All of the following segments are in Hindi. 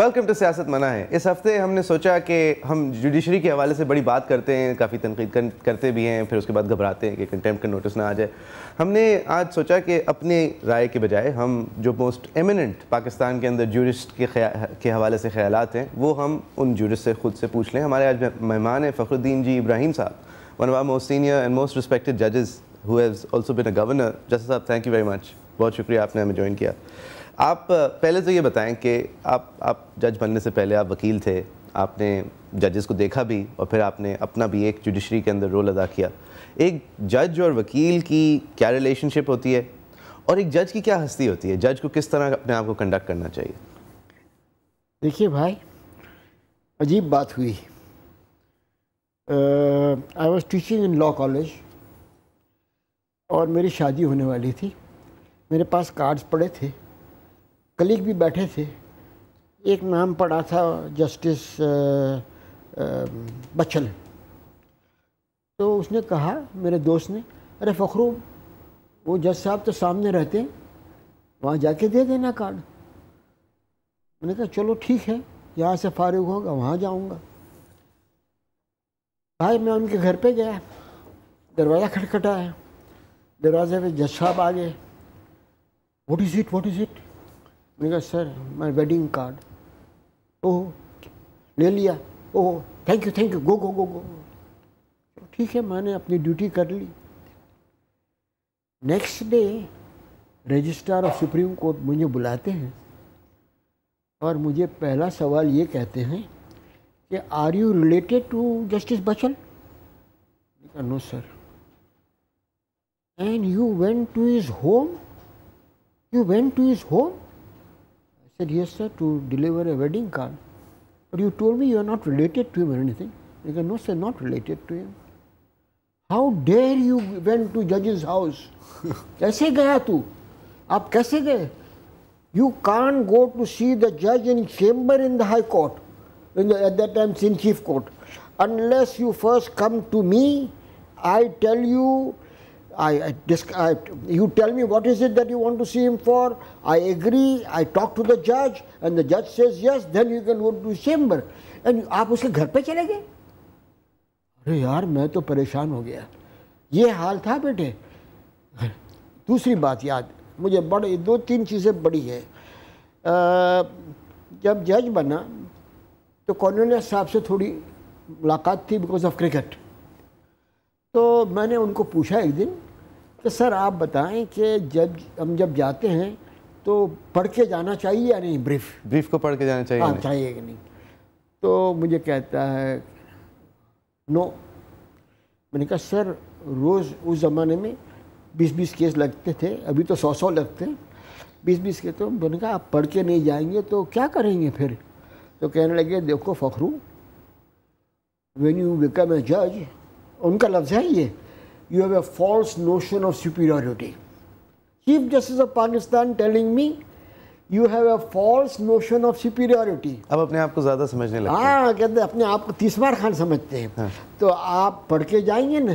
वेलकम टू सियासत मना है इस हफ्ते हमने सोचा कि हम जुडिशरी के हवाले से बड़ी बात करते हैं काफ़ी तनकीद कर, करते भी हैं फिर उसके बाद घबराते हैं कि कंटेम का नोटिस ना आ जाए हमने आज सोचा कि अपने राय के बजाय हम जो मोस्ट एमिनेंट पाकिस्तान के अंदर जूरिस्ट के के हवाले से ख्याल हैं वो हम उन जूरिस्ट से खुद से पूछ लें हमारे आज मेहमान हैं Fakhruddin ji Ibrahim sahab one are most senior and most respected जजेस who also bin a governor जैसा sahab thank you very much बहुत शुक्रिया आपने हमें ज्वाइन किया आप पहले तो ये बताएं कि आप आप जज बनने से पहले आप वकील थे आपने जजेस को देखा भी और फिर आपने अपना भी एक जुडिशरी के अंदर रोल अदा किया एक जज और वकील की क्या रिलेशनशिप होती है और एक जज की क्या हस्ती होती है जज को किस तरह अपने आप को कंडक्ट करना चाहिए देखिए भाई अजीब बात हुई I was teaching in law college और मेरी शादी होने वाली थी मेरे पास कार्ड्स पड़े थे कलीग भी बैठे थे एक नाम पड़ा था जस्टिस बच्चन तो उसने कहा मेरे दोस्त ने अरे फ़खरू वो जज साहब तो सामने रहते हैं वहाँ जाके दे देना कार्ड मैंने कहा चलो ठीक है यहाँ से फारिग होगा वहाँ जाऊँगा भाई मैं उनके घर पे गया दरवाज़ा खटखटाया दरवाजे पे जज साहब आ गए what is it what is it मैंने कहा sir my wedding card oh ले लिया oh thank you thank you go go go go ठीक है मैंने अपनी ड्यूटी कर ली next day registrar of Supreme Court मुझे बुलाते हैं और मुझे पहला सवाल ये कहते हैं कि are you related to justice Bachal no sir and you went to his home you went to his home said, Yes, sir, to deliver a wedding card. But you told me you are not related to him or anything. He said, No, sir, not related to him. How dare you went to judge's house? कैसे गया तू आप कैसे You can't go to see the judge in chamber in the high court, in the, at that time, in chief court, unless you first come to me. I tell you I, I, I, you tell me what is it that you want to see him for. I agree. I talk to the judge, and the judge says yes. Then you can go to chamber. And you, आप उसके घर पे चले गए अरे यार मैं तो परेशान हो गया ये हाल था बेटे दूसरी बात याद मुझे बड़े दो तीन चीज़ें बड़ी है आ, जब जज बना तो कॉर्नर साहब से थोड़ी मुलाकात थी बिकॉज ऑफ क्रिकेट तो मैंने उनको पूछा एक दिन कि सर आप बताएं कि जब हम जब जाते हैं तो पढ़ के जाना चाहिए या नहीं ब्रीफ ब्रीफ को पढ़ के जाना चाहिए हाँ चाहिए कि नहीं तो मुझे कहता है नो मैंने कहा सर रोज़ उस ज़माने में बीस बीस केस लगते थे अभी तो सौ सौ लगते हैं बीस बीस के तो मैंने कहा आप पढ़ के नहीं जाएंगे तो क्या करेंगे फिर तो कहने लगे देखो Fakhru when you become a जज उनका लफ्ज़ है ये you have a false notion of superiority chief justice of Pakistan telling me you have a false notion of superiority अब अपने आप को ज़्यादा समझने लगे हाँ कहते हैं अपने आप को तीस बार खान समझते हैं हाँ। तो आप पढ़ के जाएंगे ना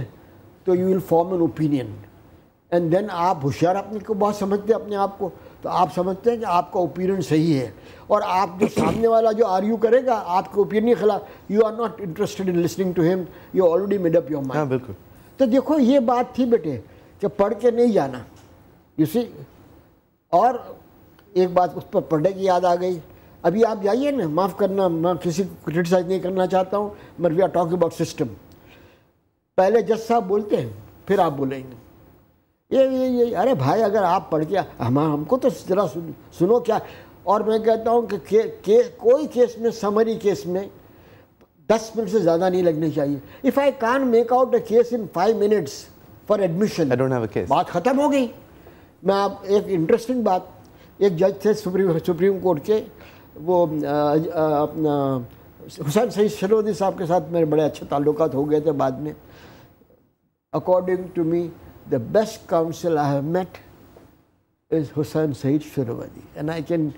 तो you will form an opinion and then आप होशियार अपने को बहुत समझते हैं अपने आप को तो आप समझते हैं कि आपका ओपिनियन सही है और आप जो सामने वाला जो आर्यू करेगा आपके ओपिनियन के खिलाफ you are not interested in listening to him you already made up your mind बिल्कुल तो देखो ये बात थी बेटे कि पढ़ के नहीं जाना इसी और एक बात उस पर पढ़ने की याद आ गई अभी आप जाइए ना माफ़ करना मैं किसी को क्रिटिसाइज़ नहीं करना चाहता हूँ मर we are talk about system पहले जज साहब बोलते हैं फिर आप बोलेंगे ये ये ये अरे भाई अगर आप पढ़ के हम हमको तो जरा सुन, सुनो क्या और मैं कहता हूँ कि के, के, कोई केस में समरी केस में दस मिनट से ज़्यादा नहीं लगने चाहिए if I can make out a case in five minutes for admission बात ख़त्म हो गई मैं आप एक इंटरेस्टिंग बात एक जज थे सुप्रीम सुप्रीम कोर्ट के वो अपना हुसैन सईद शरोदी साहब के साथ मेरे बड़े अच्छे ताल्लुक हो गए थे बाद में according to me the best counsel I have met is Hussain Saeed Shuravadi. And I can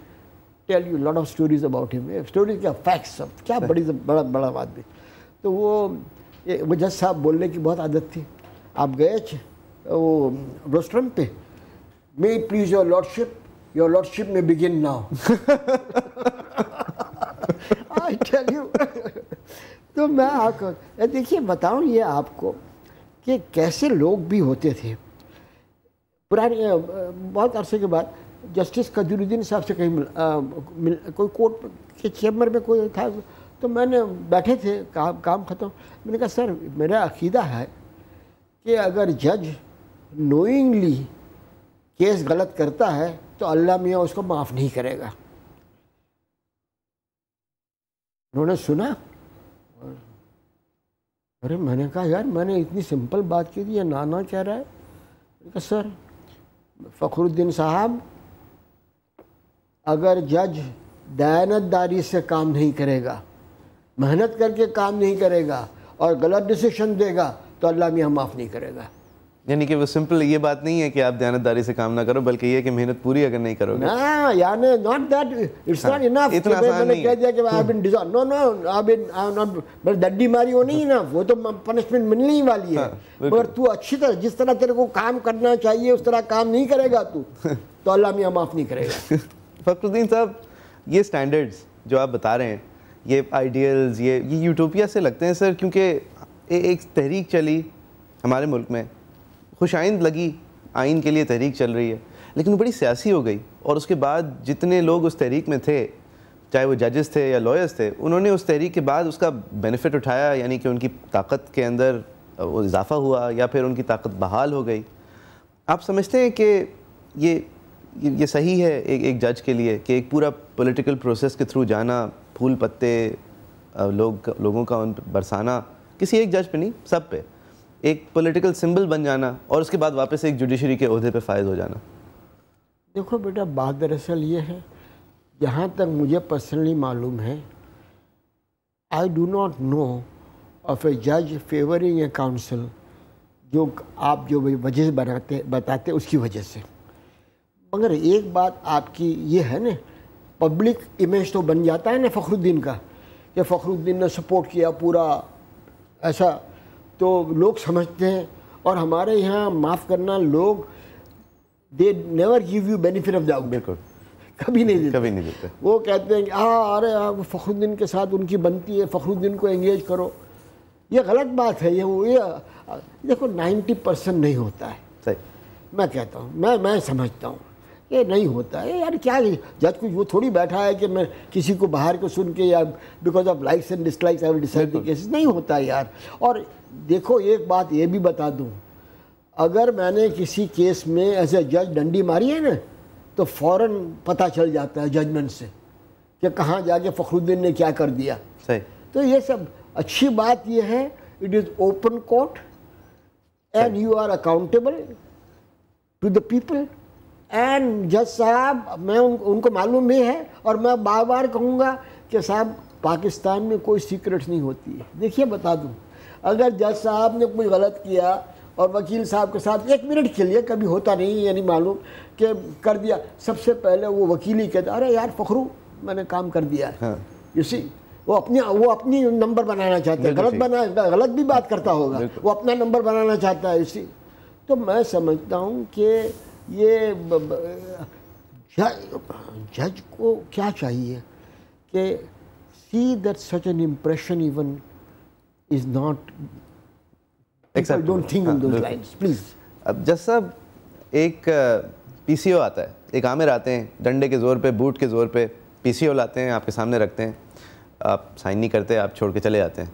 tell you a lot of stories about him. Stories क्या facts सब क्या बड़ी बड़ा बड़ा बात भी तो वो वो जज साहब बोलने की बहुत आदत थी आप गए थे वो रोस्ट्रम पे may please your lordship your lordship may begin now I tell you तो मैं आकर देखिए बताऊं ये आपको कि कैसे लोग भी होते थे पुराने बहुत अरसे के बाद जस्टिस कदरुद्दीन साहब से कहीं मिल, मिल कोई कोर्ट के चैम्बर में कोई था तो मैंने बैठे थे काम काम ख़त्म मैंने कहा सर मेरा अकीदा है कि अगर जज नोइंगली केस गलत करता है तो अल्लाह मियाँ उसको माफ़ नहीं करेगा उन्होंने सुना और अरे मैंने कहा यार मैंने इतनी सिंपल बात की थी ये नाना कह रहा है कहा सर फ़खरुद्दीन साहब अगर जज दयानतदारी से काम नहीं करेगा मेहनत करके काम नहीं करेगा और गलत डिसीशन देगा तो अल्लाह मियाँ माफ़ नहीं करेगा यानी कि वो सिंपल ये बात नहीं है कि आप दयानतदारी से काम ना करो बल्कि ये कि मेहनत पूरी अगर नहीं करोगे ना नॉट हाँ, दैट वो तो पनिशमेंट मिलने ही वाली है हाँ, मगर तू अच्छी तरह जिस तरह तेरे को काम करना चाहिए उस तरह काम नहीं करेगा तू तो अल्लाह मियाँ माफ़ नहीं करेगा फखरुद्दीन साहब ये स्टैंडर्ड्स जो आप बता रहे हैं ये आइडियल्स ये ये यूटोपिया से लगते हैं सर क्योंकि एक तहरीक चली हमारे मुल्क में खुश आइंद लगी आइन के लिए तहरीक चल रही है लेकिन बड़ी सियासी हो गई और उसके बाद जितने लोग उस तहरीक में थे चाहे वो जजेस थे या लॉयर्स थे उन्होंने उस तहरीक के बाद उसका बेनिफिट उठाया यानी कि उनकी ताकत के अंदर वो इजाफा हुआ या फिर उनकी ताकत बहाल हो गई आप समझते हैं कि ये ये सही है एक एक जज के लिए कि एक पूरा पॉलिटिकल प्रोसेस के थ्रू जाना फूल पत्ते लोग लोगों का उन बरसाना किसी एक जज पे नहीं सब पे एक पॉलिटिकल सिंबल बन जाना और उसके बाद वापस एक जुडिशरी के अहदे पर फायज हो जाना देखो बेटा बात दरअसल ये है जहाँ तक मुझे पर्सनली मालूम है I do not know of a जज फेवरिंग ए काउंसिल जो आप जो वजह बनाते बताते उसकी वजह से मगर एक बात आपकी ये है ना पब्लिक इमेज तो बन जाता है ना फ़खरुद्दीन का कि फ़खरुद्दीन ने सपोर्ट किया पूरा ऐसा तो लोग समझते हैं और हमारे यहाँ माफ़ करना लोग they never give you benefit of doubt बिल्कुल कभी नहीं देते कभी नहीं देते वो कहते हैं कि हाँ अरे आप हाँ, फ़खरुद्दीन के साथ उनकी बनती है फ़खरुद्दीन को एंगेज करो ये गलत बात है ये वो ये देखो नाइन्टी परसेंट नहीं होता है सही मैं कहता हूँ मैं मैं समझता हूँ ये नहीं होता है यार क्या जज कुछ वो थोड़ी बैठा है कि मैं किसी को बाहर को सुन के या because of likes and dislikes I decide the cases नहीं होता यार और देखो एक बात ये भी बता दूँ अगर मैंने किसी केस में एज ए जज डंडी मारी है ना तो फ़ौर पता चल जाता है जजमेंट से कि कहाँ जाके फखरुद्दीन ने क्या कर दिया सही तो ये सब अच्छी बात ये है it is open court and you are accountable to the people and जज साहब मैं उन, उनको मालूम भी है और मैं बार बार कहूँगा कि साहब पाकिस्तान में कोई सीक्रेट नहीं होती है देखिए बता दूँ अगर जज साहब ने कोई गलत किया और वकील साहब के साथ एक मिनट के लिए कभी होता नहीं यानी मालूम कि कर दिया सबसे पहले वो वकील ही कहता अरे यार फखरू मैंने काम कर दिया है हाँ। वो अपनी वो अपनी नंबर बनाना चाहता है गलत बना गलत भी बात करता होगा वो अपना नंबर बनाना चाहता है इसी तो मैं समझता हूँ कि ये जज को क्या चाहिए कि see that such an impression even is not don't think in those lines please अब जज साहब एक पीसीओ आता है एक आमिर आते हैं डंडे के ज़ोर पे बूट के ज़ोर पे पीसीओ लाते हैं आपके सामने रखते हैं आप साइन नहीं करते आप छोड़ के चले जाते हैं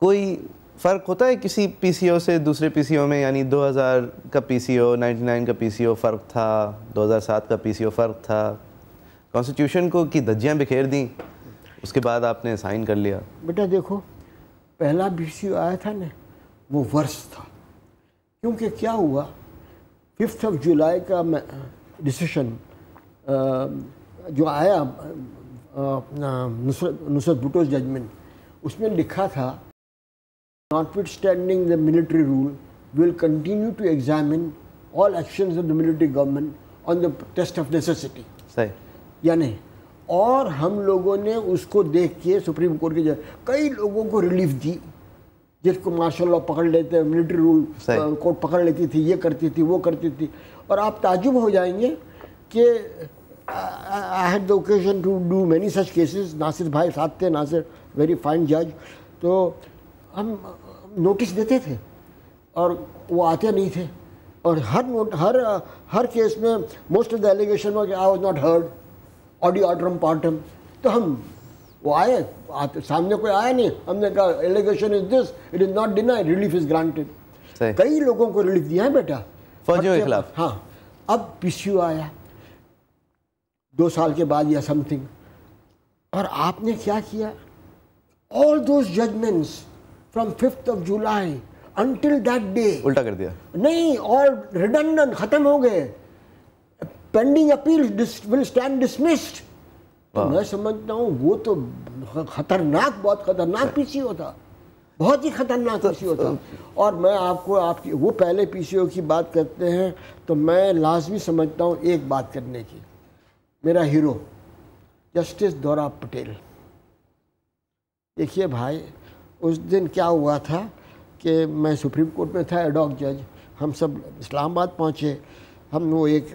कोई फ़र्क होता है किसी पी से दूसरे पी में यानी 2000 का पी 99 का पी फ़र्क था 2007 का पी फ़र्क था कॉन्स्टिट्यूशन को की धज्जियाँ बिखेर दी उसके बाद आपने साइन कर लिया बेटा देखो पहला पी आया था ना वो वर्ष था क्योंकि क्या हुआ फिफ्थ ऑफ जुलाई का डिसीशन जो आया नुसरत नुसरत भुटो जजमेंट उसमें लिखा था Notwithstanding the military rule, we will continue to examine all actions of the military government on the test of necessity. सही यानी और हम लोगों ने उसको देख के सुप्रीम कोर्ट के कई लोगों को रिलीफ दी जिसको मार्शल लॉ पकड़ लेते मिलिट्री रूल कोर्ट पकड़ लेती थी ये करती थी वो करती थी और आप ताजुब हो जाएंगे कि I had the occasion to do many such cases Nasir भाई साथ थे नासिर वेरी फाइन जज तो हम नोटिस देते थे और वो आते नहीं थे और हर नोट हर हर केस में most of the allegation I was not heard ऑडी ऑर्डरम पार्टम तो हम वो आए आते सामने कोई आया नहीं हमने कहा allegation is this it is not denied relief is granted कई लोगों को रिलीफ दिया है बेटा फौजियों के खिलाफ हाँ अब पी आया दो साल के बाद या समथिंग और आपने क्या किया all those judgments from fifth of July until that day उल्टा कर दिया नहीं और रिडंडन खत्म हो गए pending appeal will stand dismissed मैं समझता हूँ वो तो खतरनाक बहुत खतरनाक पीसीओ हाँ। था बहुत ही खतरनाक पीसीओ तो तो था और मैं आपको आपकी वो पहले पीसीओ की बात करते हैं तो मैं लाजमी समझता हूँ एक बात करने की मेरा हीरो जस्टिस दौरा पटेल देखिए भाई उस दिन क्या हुआ था कि मैं सुप्रीम कोर्ट में था एडॉक जज हम सब इस्लामाबाद पहुँचे हम वो एक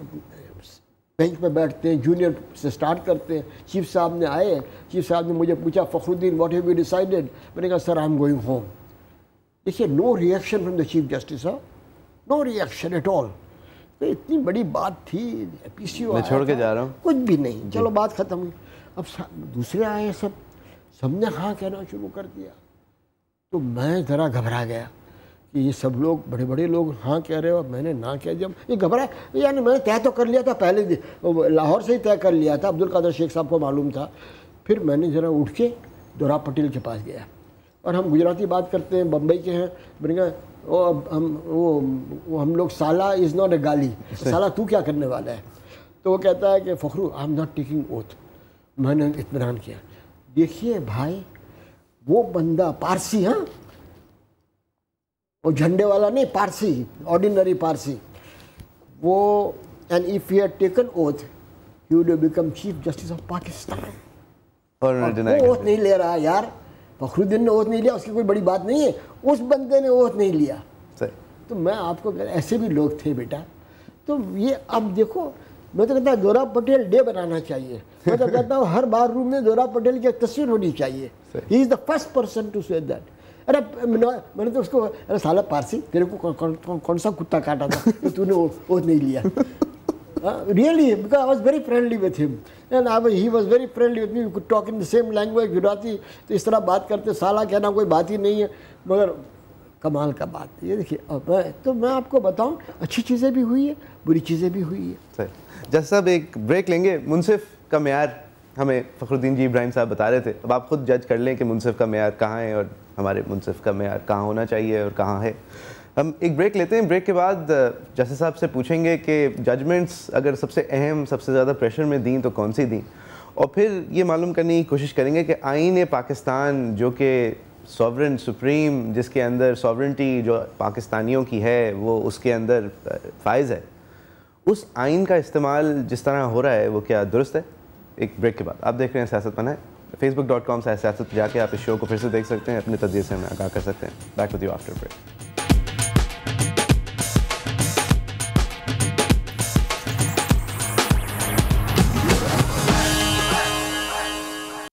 बेंच पर बैठते हैं जूनियर से स्टार्ट करते हैं चीफ साहब ने आए चीफ साहब ने मुझे पूछा Fakhruddin what have you decided मैंने कहा sir I am going home देखिए no reaction from the chief justice साहब नो रिएक्शन एट ऑल तो इतनी बड़ी बात थी पी सी ओ छोड़ के जा रहा हूँ कुछ भी नहीं चलो बात ख़त्म हुई अब दूसरे आए सब सबने हाँ कहना शुरू कर दिया तो मैं ज़रा घबरा गया कि ये सब लोग बड़े बड़े लोग हाँ कह रहे हो मैंने ना कह जब ये घबरा यानी मैंने तय तो कर लिया था पहले लाहौर से ही तय कर लिया था अब्दुल कादर शेख साहब को मालूम था फिर मैंने ज़रा उठ के दोरा पटेल के पास गया और हम गुजराती बात करते हैं बम्बई के हैं मैंने वो हम वो वो हम लोग साला इज़ नॉट ए गाली साला तू क्या करने वाला है तो वो कहता है कि Fakhru I am not taking oath मैंने इतमान किया देखिए भाई वो बंदा पारसी हाँ वो झंडे वाला नहीं पारसी ऑर्डिनरी पारसी वो and if you had taken oath he would become chief justice of Pakistan oath नहीं ले रहा यार फखरुद्दीन ने ओथ नहीं लिया उसकी कोई बड़ी बात नहीं है उस बंदे ने ओथ नहीं लिया तो मैं आपको ऐसे भी लोग थे बेटा तो ये अब देखो मैं तो कहता जोरा पटेल डे बनाना चाहिए मैं तो कहता हूँ हर बार रूम में जोरा पटेल की तस्वीर होनी चाहिए he is the first person to say that अरे मैंने तो उसको अरे साला पारसी तेरे को कौन कौन, कौन, कौन सा कुत्ता काटा था तो तूने वो, वो नहीं लिया really because I was very friendly with him and I he was very friendly with me me we could talk in the Gujarati तो इस तरह बात करते साला कहना कोई बात ही नहीं है मगर कमाल का बात ये देखिए तो मैं आपको बताऊं अच्छी चीज़ें भी हुई है बुरी चीज़ें भी हुई है सर जज साहब एक ब्रेक लेंगे मुनसिफ का मैार हमें फ़खरुद्दीन जी इब्राहिम साहब बता रहे थे अब आप खुद जज कर लें कि मुनसिफ का मैार कहाँ है और हमारे मुनसिफ का मैार कहाँ होना चाहिए और कहाँ है हम एक ब्रेक लेते हैं ब्रेक के बाद जैसे साहब से पूछेंगे कि जजमेंट्स अगर सबसे अहम सबसे ज़्यादा प्रेशर में दी तो कौन सी दी और फिर ये मालूम करने की कोशिश करेंगे कि आइन पाकिस्तान जो कि सॉवरन सुप्रीम जिसके अंदर सॉवरेंटी जो पाकिस्तानियों की है वो उसके अंदर फाइज है उस आइन का इस्तेमाल जिस तरह हो रहा है वो क्या दुरुस्त है एक ब्रेक के बाद आप देख रहे हैं सियासत मना है फेसबुक डॉट कॉम से सियासत जाके आप इस शो को फिर से देख सकते हैं अपने तजिए से हमें आगाह कर सकते हैं back with you after break